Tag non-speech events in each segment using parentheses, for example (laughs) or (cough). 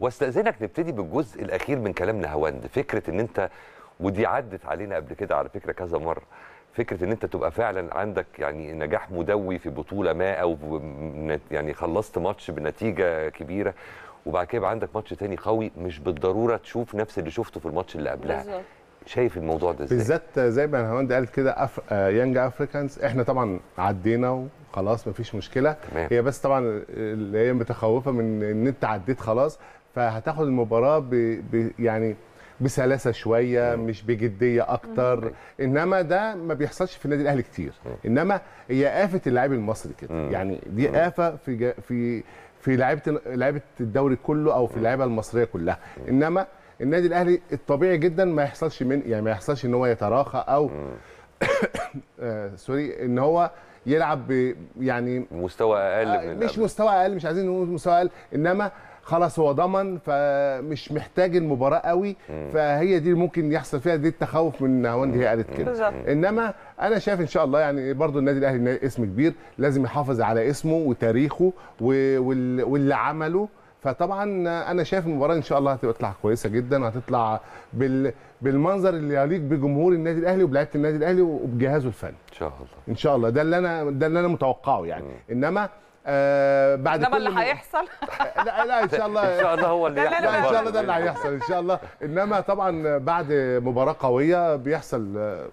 واستاذنك نبتدي بالجزء الاخير من كلامنا هوند فكره ان انت ودي عدت علينا قبل كده على فكره كذا مره فكره ان انت تبقى فعلا عندك يعني نجاح مدوي في بطوله ما او يعني خلصت ماتش بنتيجه كبيره وبعد كده يبقى عندك ماتش تاني قوي مش بالضروره تشوف نفس اللي شفته في الماتش اللي قبلها بالزبط. شايف الموضوع ده ازاي بالذات زي ما هوند قالت كده أف... يانج افريكانز احنا طبعا عدينا وخلاص مفيش مشكله تمام. هي بس طبعا آه، اللي هي متخوفه من ان انت عديت خلاص فهتاخد المباراه ب... ب... يعني بسلاسه شويه مم. مش بجديه اكتر مم. انما ده ما بيحصلش في النادي الاهلي كتير مم. انما هي قافه اللاعب المصري كده مم. يعني دي قافه في جا في في لعيبه لعيبه الدوري كله او في اللعيبه المصريه كلها مم. انما النادي الاهلي الطبيعي جدا ما يحصلش من يعني ما يحصلش ان هو يتراخى او (coughs) آه، سوري ان هو يلعب ب... يعني مستوى اقل من آه، مش مستوى اقل مش عايزين نقول مستوى اقل انما خلاص هو ضمن فمش محتاج المباراه قوي فهي دي ممكن يحصل فيها دي التخوف من هوندي هي قالت كده انما انا شايف ان شاء الله يعني برضو النادي الاهلي اسم كبير لازم يحافظ على اسمه وتاريخه واللي عمله فطبعا انا شايف المباراه ان شاء الله هتطلع كويسه جدا وهتطلع بال... بالمنظر اللي يليق بجمهور النادي الاهلي وبلعيبه النادي الاهلي وبجهازه الفني ان شاء الله ان شاء الله ده اللي انا ده اللي انا متوقعه يعني انما آه بعد كل اللي هيحصل (laughs) لا لا ان شاء الله ان شاء الله هو اللي يحصل ان شاء الله ده اللي هيحصل ان شاء الله انما طبعا بعد مباراه قويه بيحصل آه،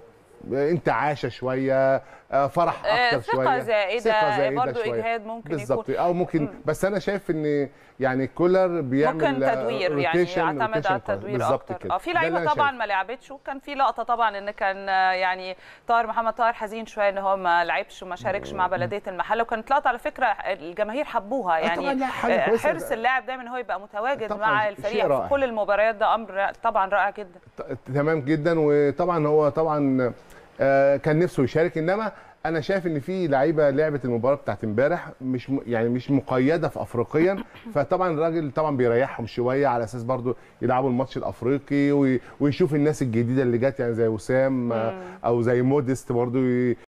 انتعاشه شويه آه، فرح آه، اكتر ثقة شويه زائدة ثقه زائده برضو شوية. اجهاد ممكن بالظبط او ممكن بس انا شايف ان يعني كولر بيعمل ممكن آه، تدوير يعني يعتمد على التدوير بالظبط كده اه في لعيبه طبعا ما لعبتش وكان في لقطه طبعا ان كان يعني طاهر محمد طاهر حزين شويه ان هو ما لعبش وما شاركش مع بلديه المحله وكانت لقطه على فكره الجماهير حبوها يعني حرص اللاعب دايما ان هو يبقى متواجد مع الفريق في كل المباريات ده امر طبعا رائع جدا تمام جدا وطبعا هو طبعا آه، كان نفسه يشارك انما انا شايف ان في لعيبه لعبت المباراه بتاعت امبارح مش يعني مش مقيده في افريقيا (laughs) فطبعا الراجل طبعا بيريحهم شويه على اساس برضو يلعبوا الماتش الافريقي ويشوف الناس الجديده اللي جت يعني زي وسام او زي مودست برضو